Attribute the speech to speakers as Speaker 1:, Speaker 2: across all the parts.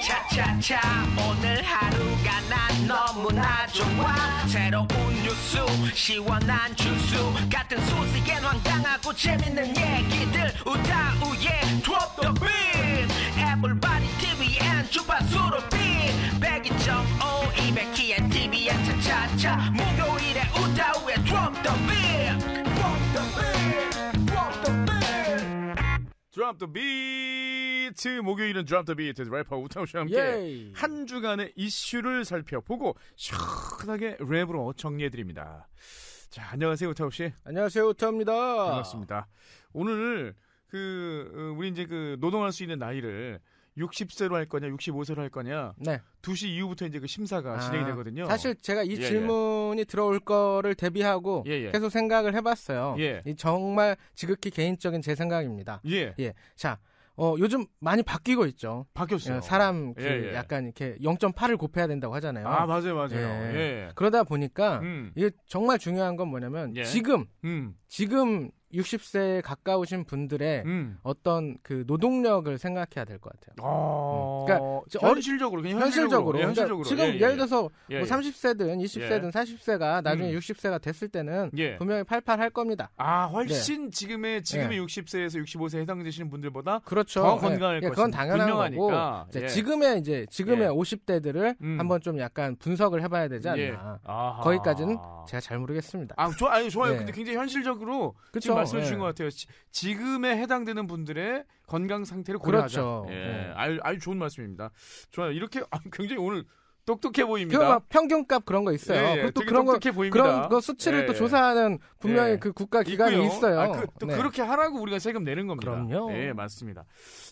Speaker 1: 차차차 오늘 하루가 난 너무나 좋아 새로운 뉴스 시원한 주스 같은 소식엔 황당하고 재밌는 얘기들 우다 우예 drop the b e t v e n 주파수로 빛102.5 200키엔 TVN 차차차 목요일에 우다 우예 drop t 드랍 더 비트
Speaker 2: 목요일은 드랍 더 비트 래퍼 우타우 씨와 함께 예이. 한 주간의 이슈를 살펴보고 시원하게 랩으로 정리해드립니다. 자 안녕하세요 우타우 씨. 안녕하세요 우타우입니다. 반갑습니다. 오늘 그 어, 우리 이제 그 노동할 수 있는 나이를 60세로 할 거냐, 65세로 할 거냐. 네. 2시 이후부터 이제 그 심사가 아, 진행이 되거든요. 사실 제가 이 예, 예.
Speaker 3: 질문이 예. 들어올 거를 대비하고 예, 예. 계속 생각을 해봤어요. 예. 이 정말 지극히 개인적인 제 생각입니다. 예. 예. 자, 어, 요즘 많이 바뀌고 있죠. 바뀌었어요. 사람 그 예, 예. 약간 이렇게 0.8을 곱해야 된다고 하잖아요. 아, 맞아요, 맞아요. 예. 그러다 보니까 음. 이게 정말 중요한 건 뭐냐면 지금 음. 지금 60세 가까우신 분들의 음. 어떤 그 노동력을 생각해야 될 것 같아요. 아~ 음. 그러니까 현실적으로 그냥 현실적으로, 현실적으로. 그 현실적으로. 지금 예, 예. 를 들어서 예, 뭐 30세든 20세든 40세가 나중에 음. 60세가 됐을 때는 분명히 팔팔할 겁니다.
Speaker 2: 아 훨씬 네. 지금의 지금의 60세에서 65세 해당되시는 분들보다 그렇죠. 더 건강할 것이다. 그건 당연한 분명하니까. 거고
Speaker 3: 지금의 이제 지금의 50대들을 음. 한번 좀 약간 분석을 해봐야 되지 않나. 거기까지는 제가 잘 모르겠습니다. 아,
Speaker 2: 좋아, 니 좋아요. 네. 근데 굉장히 현실적으로 그렇죠. 말씀해 주신 예. 것 같아요. 지금에 해당되는 분들의 건강 상태를 고려하자. 그렇죠. 예, 아주, 예. 좋은 말씀입니다. 좋아요. 이렇게 아, 굉장히 오늘 똑똑해 보입니다.
Speaker 3: 평균값 그런 거 있어요. 예, 예. 또 그런 거 보입니다. 그런 거 수치를 예, 또 예. 조사하는 분명히 그 국가 기관이 있어요 아, 그, 또 네. 그렇게
Speaker 2: 하라고 우리가 세금 내는 겁니다. 그럼요. 네, 맞습니다.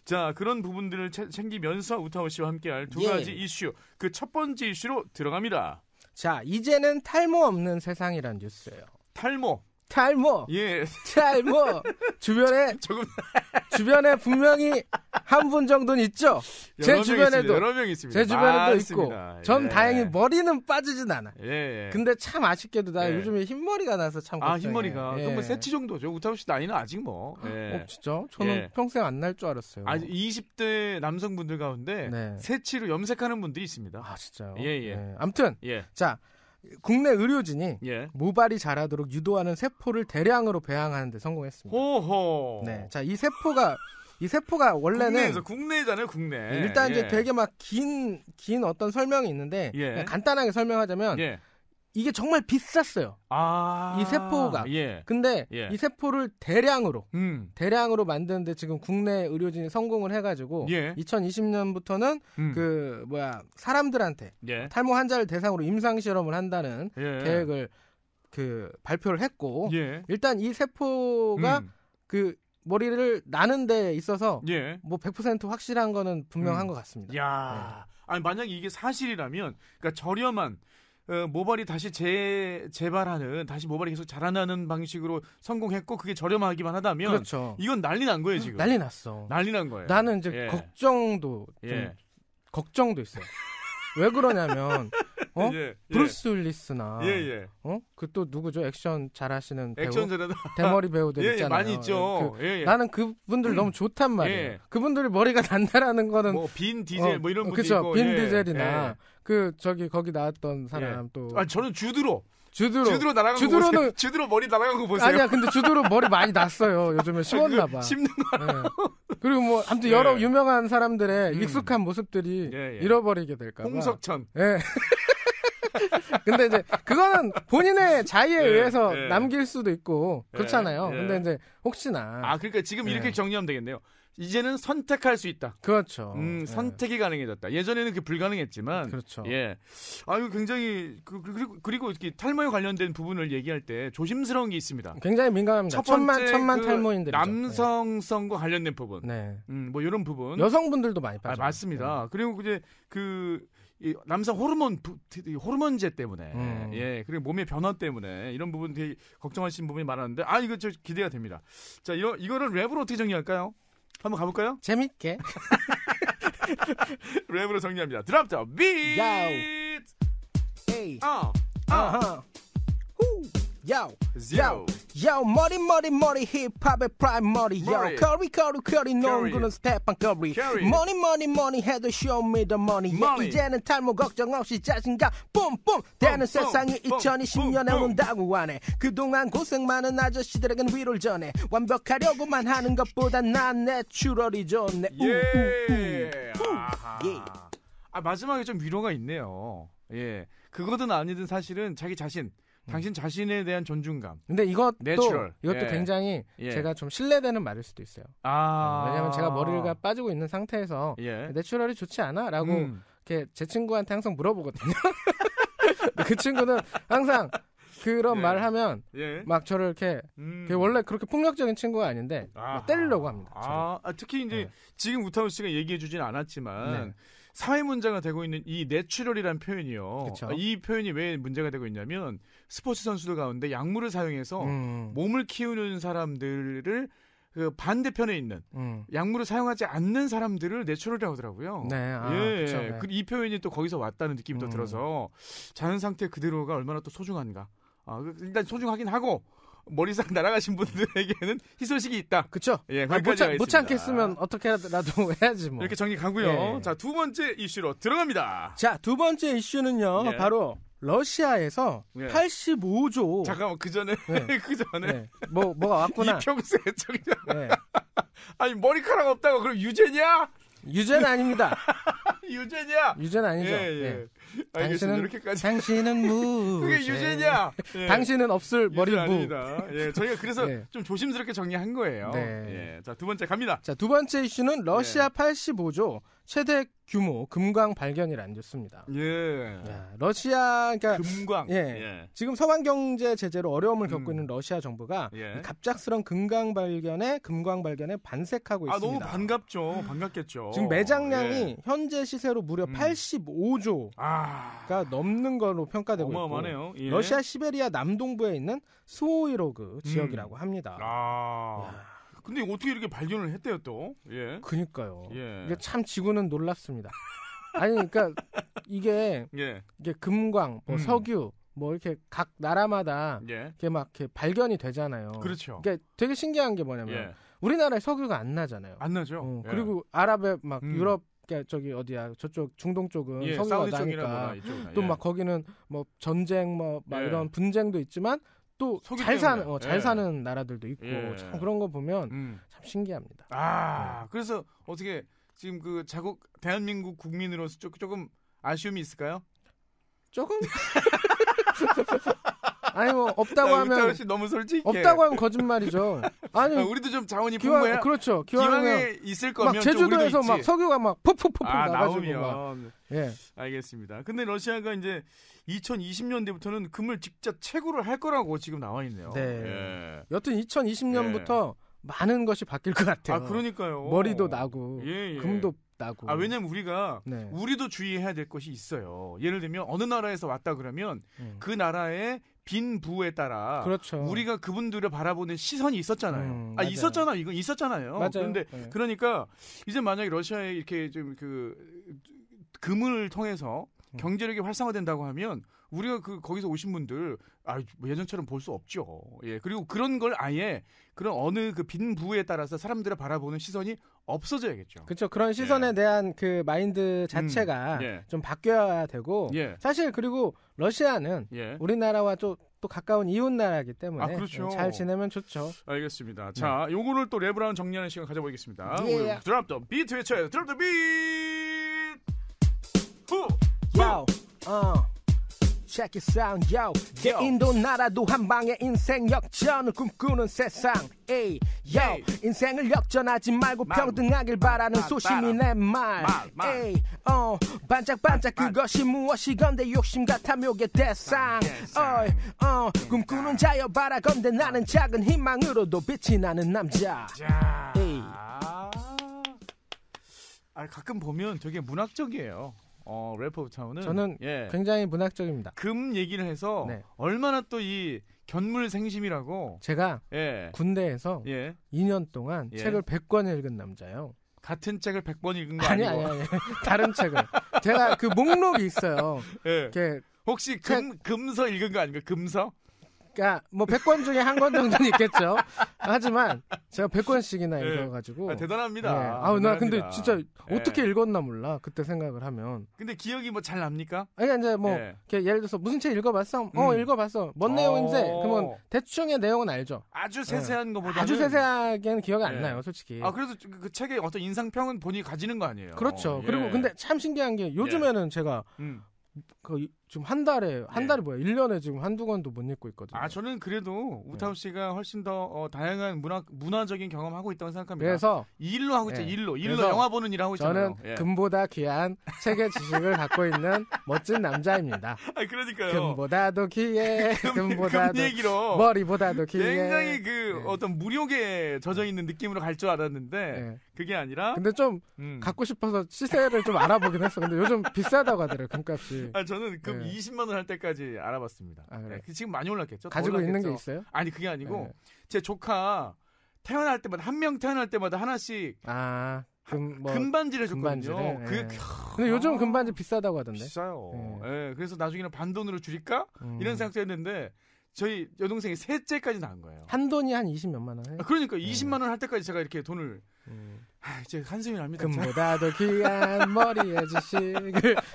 Speaker 2: 자, 그런 부분들을 챙기면서 우타오 씨와 함께할 두 가지 이슈. 그 첫 번째 이슈로 들어갑니다.
Speaker 3: 자, 이제는 탈모 없는 세상이란 뉴스예요. 탈모. 탈모. 뭐. 예. 탈모. 뭐. 주변에 조금 주변에 분명히 한 분 정도는 있죠. 제 주변에도 여러 명 있습니다. 제 주변에도 맞습니다. 있고. 전 예. 다행히 머리는 빠지진 않아.
Speaker 2: 예, 예. 근데
Speaker 3: 참 아쉽게도 나 예. 요즘에 흰머리가 나서 참 아, 걱정해. 흰머리가. 예. 그뭐 세치
Speaker 2: 정도죠. 우타우 씨 나이는 아직 뭐. 어, 예. 어, 진짜? 저는 예.
Speaker 3: 평생 안 날 줄 알았어요. 아,
Speaker 2: 20대 남성분들 가운데 네. 세치로 염색하는 분들이 있습니다. 아, 진짜요? 예, 예. 예.
Speaker 3: 아무튼 자, 국내 의료진이 예. 모발이 자라도록 유도하는 세포를 대량으로 배양하는 데 성공했습니다. 호호. 네. 자, 이 세포가 이 세포가 원래는 국내에서
Speaker 2: 국내잖아요, 국내. 네, 일단 예. 이제 되게
Speaker 3: 막 긴긴 긴 어떤 설명이 있는데 예. 간단하게 설명하자면 예. 이게 정말 비쌌어요. 아~ 이 세포가. 예. 근데 예. 이 세포를 대량으로 음. 대량으로 만드는데 지금 국내 의료진이 성공을 해가지고 예. 2020년부터는 음. 그 뭐야 사람들한테 예. 탈모 환자를 대상으로 임상 실험을 한다는 예. 계획을 그 발표를 했고 예. 일단 이 세포가 음. 그 머리를 나는 데 있어서 예. 뭐100% 확실한 거는 분명한 음. 것 같습니다.
Speaker 2: 야, 네. 아니 만약 이게 사실이라면 그러니까 저렴한 어, 모발이 다시 재, 재발하는 다시 모발이 계속 자라나는 방식으로 성공했고 그게 저렴하기만 하다면 그렇죠. 이건 난리 난 거예요 지금 난리 났어 난리 난 거예요 나는 이제 예.
Speaker 3: 걱정도 좀 예. 걱정도 있어요 왜 그러냐면 어 예, 예, 브루스 윌리스나 예, 예. 어그 또 누구죠 액션 잘하시는 배우 액션 잘하는 대머리 배우들 있잖아요 많이 있죠 그, 나는 그분들 음. 너무 좋단 말이에요 그분들이 머리가 단다라는 거는 뭐빈 디젤 어, 뭐 이런 어, 분들 그렇죠 빈 디젤이나 그 저기 거기 나왔던 사람 예. 또. 아 저는 주드로. 주드로. 주드로 날아간 주드로는... 거 보세요.
Speaker 2: 주드로 머리 날아간 거 보세요. 아니야, 근데 주드로
Speaker 3: 머리 많이 났어요. 요즘에 그 심었나 봐. 심는
Speaker 2: 거. 예.
Speaker 3: 그리고 뭐 아무튼 여러 예. 유명한 사람들의 음. 익숙한 모습들이 예, 예. 잃어버리게 될까 봐. 홍석천. 예. 근데 이제 그거는 본인의 자의에 의해서 남길 수도 있고 그렇잖아요. 근데 이제 혹시나
Speaker 2: 아 그러니까 지금 이렇게 정리하면 되겠네요. 이제는 선택할 수 있다.
Speaker 3: 그렇죠. 음, 예. 선택이
Speaker 2: 예. 가능해졌다. 예전에는 그 불가능했지만. 그렇죠. 예. 아유, 굉장히, 그, 그, 그리고, 그리고 이렇게 탈모에 관련된 부분을 얘기할 때 조심스러운 게 있습니다.
Speaker 3: 굉장히 민감합니다. 천만, 천만 그 탈모인들.
Speaker 2: 남성성과 관련된 부분. 네. 음, 뭐 이런 부분. 여성분들도 많이 빠져 아, 맞습니다. 네. 그리고 이제 그, 이 남성 호르몬 부, 호르몬제 때문에 음. 예 그리고 몸의 변화 때문에 이런 부분 들이 걱정하시는 부분이 많았는데 아 이거 저 기대가 됩니다 자 이거 이거를 랩으로 어떻게 정리할까요? 한번 가볼까요? 재밌게.
Speaker 1: 랩으로 정리합니다. 드랍 더 비트. 야우. 에이. 어. 어. 어허. yo, yo, yo, 머리, 머리, 머리, 힙합의 프라이머리, yo, 커리, 커리, 커리, 농구는 스테판 커리, 머니, 머니, 머니 해도 show me the money, 예, money. 예, 이제는 탈모 걱정 없이 자신감 뿜뿜 되는 세상이 2020년에 온다고 하네, 그동안 고생 많은 아저씨들에겐 위로를 전해, 완벽하려고만 하는 것보다 난 내추럴이 좋네, 우, 예. 우, 우, 예.
Speaker 2: 아, 마지막에 좀 위로가 있네요. 예. 그거든 아니든 사실은 자기 자신, 음. 당신 자신에 대한 존중감. 근데 이것도 내추럴. 이것도 예. 굉장히 예. 제가
Speaker 3: 좀 신뢰되는 말일 수도 있어요. 아~ 어, 예, 왜냐하면 제가 머리가 빠지고 있는 상태에서 예. 내추럴이 좋지 않아라고 음. 이렇게 제 친구한테 항상 물어보거든요. 그 친구는 항상 그런 예. 말을 하면 예. 막 저를 이렇게 음. 원래 그렇게 폭력적인 친구가 아닌데 때리려고 합니다.
Speaker 2: 아, 특히 이제 지금 우타우 씨가 얘기해 주진 않았지만. 네. 사회 문제가 되고 있는 이내추럴이라는 표현이요. 그쵸? 아, 이 표현이 왜 문제가 되고 있냐면 스포츠 선수들 가운데 약물을 사용해서 음. 몸을 키우는 사람들을 그 반대편에 있는 음. 약물을 사용하지 않는 사람들을 내추럴이라고 하더라고요. 네, 아, 예, 그쵸, 네. 그 이 표현이 또 거기서 왔다는 느낌이 음. 또 들어서 자연 상태 그대로가 얼마나 또 소중한가. 아, 그 일단 소중하긴 하고 머리상 날아가신 분들에게는 희소식이 있다. 그쵸? 예, 못, 참, 못 참겠으면
Speaker 3: 어떻게라도 해야지 뭐. 이렇게
Speaker 2: 정리 가고요. 예. 자, 두 번째 이슈로 들어갑니다.
Speaker 3: 자, 두 번째 이슈는요. 예. 바로 러시아에서 예. 85조.
Speaker 2: 잠깐만 그 전에 네. 그
Speaker 3: 전에 네. 뭐 뭐가
Speaker 2: 왔구나. 이평세 저기. 네. 아니 머리카락 없다고 그럼 유죄냐?
Speaker 3: 유죄는 아닙니다. 유죄냐? 유죄는 아니죠. 예, 예. 예. 당신은 이렇게까지. 당신은 무. 그게 유죄냐? 예. 당신은 없을 머리 무. 니다 예, 저희가 그래서 예. 좀 조심스럽게 정리한 거예요. 네. 예. 자, 두 번째 갑니다. 자, 두 번째 이슈는 러시아 85조 예. 최대 규모 금광 발견이 뉴스입니다 예. 야, 아, 러시아 그러니까 금광. 예, 예. 지금 서방 경제 제재로 어려움을 겪고 음. 있는 러시아 정부가 예. 갑작스런 금광 발견에 금광 발견에 반색하고 아, 있습니다. 너무
Speaker 2: 반갑죠. 반갑겠죠. 지금 매장량이 예.
Speaker 3: 현재 시세로 무려 음. 85조가 아. 넘는 걸로 평가되고 어마어마하네요. 있고 예. 러시아 시베리아 남동부에 있는 스오이로그 지역이라고 음. 합니다. 아. 근데 어떻게 이렇게 발견을 했대요 또? 예. 그니까요. 예. 이게 참 지구는 놀랍습니다. 아니 그러니까 이게 예. 이게 금광, 뭐 음. 석유, 뭐 이렇게 각 나라마다 예. 이렇게 막 이렇게 발견이 되잖아요. 그렇죠. 그러니까 되게 신기한 게 뭐냐면 예. 우리나라에 석유가 안 나잖아요. 안 나죠. 어, 예. 그리고 아랍에 막 음. 유럽 그러니까 저기 어디야 저쪽 중동 쪽은 예, 석유가 나니까 또막 예. 거기는 뭐 전쟁 뭐 막 이런 분쟁도 있지만 또잘 사는 어, 잘 예. 사는 나라들도 있고 예. 참 그런 거 보면 음. 참 신기합니다.
Speaker 2: 아 네. 그래서 어떻게 지금 그 자국 대한민국 국민으로서 조금 아쉬움이 있을까요? 조금
Speaker 3: 아니 뭐 없다고 하면 씨
Speaker 2: 너무 솔직해. 없다고 하면
Speaker 3: 거짓말이죠. 아니 아, 우리도 좀 자원이 기왕, 풍부해. 그렇죠. 기왕에 있을 거면 막 제주도에서 막 석유가 막 푹푹푹 아, 나가지고 막. 예.
Speaker 2: 알겠습니다. 근데 러시아가 이제 2020년대부터는 금을 직접 채굴을 할 거라고 지금 나와 있네요. 네. 예. 여튼
Speaker 3: 2020년부터 예. 많은 것이 바뀔 것 같아요. 아, 그러니까요. 머리도 나고 예, 예. 금도 나고. 아,
Speaker 2: 왜냐면 우리가 네. 우리도 주의해야 될 것이 있어요. 예를 들면 어느 나라에서 왔다 그러면 음. 그 나라의 빈 부에 따라 그렇죠. 우리가 그분들을 바라보는 시선이 있었잖아요. 음, 아 맞아요. 있었잖아 이건 있었잖아요. 맞아요. 그런데 네. 그러니까 이제 만약에 러시아에 이렇게 좀 그 금을 통해서 음. 경제력이 활성화된다고 하면 우리가 그 거기서 오신 분들 아 예전처럼 볼 수 없죠. 예 그리고 그런 걸 아예 그런 어느 그 빈 부에 따라서 사람들을 바라보는 시선이 없어져야겠죠.
Speaker 3: 그렇죠. 그런 시선에 예. 대한 그 마인드 음. 자체가 음, 예. 좀 바뀌어야 되고 예. 사실 그리고 러시아는 예. 우리나라와 또, 또 가까운 이웃 나라이기 때문에 아, 그렇죠. 잘 지내면 좋죠.
Speaker 2: 알겠습니다. 네. 자, 네. 요거를 또 랩을 하는 정리하는 시간 가져보겠습니다. 예. 오늘 드랍 더 비트 외쳐요. 드랍 더 비트.
Speaker 1: 후. 야우. 어. check it out, yo. 제인도 나라도 한 방에 인생 역전을 꿈꾸는 세상. 에이, yo. 에이. 인생을 역전하지 말고 말, 평등하길 바라는 말, 소심이 내 말. 말 에이, 어, 반짝반짝 그것이 무엇이건데 욕심 같아 묘의 대상. 어이, 어, 꿈꾸는 자여 바라건대 나는 작은 희망으로도 빛이 나는 남자.
Speaker 2: 자. 아, 가끔 보면 되게 문학적이에요. 어, 래퍼 부브 차우는 저는 예.
Speaker 3: 굉장히 문학적입니다.
Speaker 2: 금 얘기를 해서 네. 얼마나 또 이 견물 생심이라고 제가 예.
Speaker 3: 군대에서 예. 2년 동안 예. 책을 100권 읽은 남자예요. 같은 책을 100번 읽은 거 아니, 아니고 아니, 아니, 아니. 다른 책을 제가 그 목록이 있어요. 예. 이렇게 혹시
Speaker 2: 금, 금서 읽은 거 아닌가? 금서?
Speaker 3: 그러니까 뭐 100권 중에 한 권 정도는 있겠죠. 하지만 제가 100권씩이나 읽어가지고 아, 대단합니다. 네. 아나 근데 진짜 네. 어떻게 읽었나 몰라 그때 생각을 하면.
Speaker 2: 근데 기억이 뭐 잘 납니까? 아니 그러니까 이제 뭐 네.
Speaker 3: 예를 들어서 무슨 책 읽어봤어? 어, 음. 어 읽어봤어. 뭔내용인지 그러면 대충의 내용은 알죠.
Speaker 2: 아주 네. 세세한 거보다 아주 세세하게는
Speaker 3: 기억이 안 나요, 솔직히. 아 그래도
Speaker 2: 그, 그 책의 어떤 인상평은 본인이 가지는 거 아니에요? 그렇죠. 어, 예. 그리고 근데
Speaker 3: 참 신기한 게 요즘에는 예. 제가 음. 그 지금 한 달에 한 예. 달에 네. 뭐야? 1년에 지금 한두 권도 못 읽고 있거든요. 아, 저는 그래도
Speaker 2: 우타우 예. 씨가 훨씬 더 어, 다양한 문화 문화적인 경험하고 있다고 생각합니다. 그래서 일로 하고 있죠. 네. 일로. 일로 영화 보는 일 하고 있잖아요. 저는 예.
Speaker 3: 금보다 귀한 책의 지식을 갖고 있는 멋진 남자입니다. 아, 그러니까요. 금보다도 귀해. 금, 보다도 얘기로 머리보다도 귀해. 굉장히
Speaker 2: 그 네. 어떤 무력에 젖어 있는 느낌으로 갈 줄 알았는데 네. 그게 아니라 근데
Speaker 3: 좀 음. 갖고 싶어서 시세를 좀 알아보긴 했어. 근데 요즘 비싸다고 하더라고요 금값이. 아,
Speaker 2: 저는 금 20만 원 할 때까지 알아봤습니다. 아, 그래. 네, 그 지금 많이 올랐겠죠? 가지고 올랐겠죠? 있는 게 있어요? 아니 그게 아니고 네. 제 조카 태어날 때마다 한 명 태어날 때마다 하나씩 아. 금, 뭐, 금반지를 해줬거든요. 금반지를, 그게 네.
Speaker 3: 근데 요즘 금반지 비싸다고 하던데.
Speaker 2: 비싸요. 예. 예. 그래서 나중에는 반돈으로 줄일까? 음. 이런 생각도 했는데 저희 여동생이 셋째까지 낳은 거예요.
Speaker 3: 한돈이 한 20몇만 원.
Speaker 2: 아, 그러니까 네. 20만 원 할 때까지 제가 이렇게 돈을 음. 아, 이제 한숨이 납니다. 금보다도 귀한
Speaker 3: 머리 아저씨를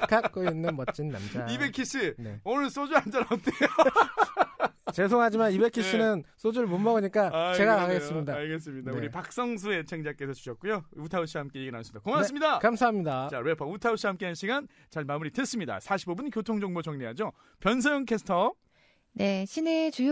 Speaker 3: 갖고 있는 멋진 남자.
Speaker 2: 200키스
Speaker 3: 네. 오늘 소주 한 잔 어때요? 죄송하지만 200키스는 네. 소주를 못 먹으니까 아, 제가 가겠습니다. 알겠습니다. 네. 우리
Speaker 2: 박성수 애청자께서 주셨고요. 우타우 씨와 함께 얘기 나눴습니다. 고맙습니다. 네, 감사합니다. 자 래퍼 우타우 씨와 함께한 시간 잘 마무리 됐습니다. 45분 교통정보 정리하죠. 변서영 캐스터. 네, 시내 주요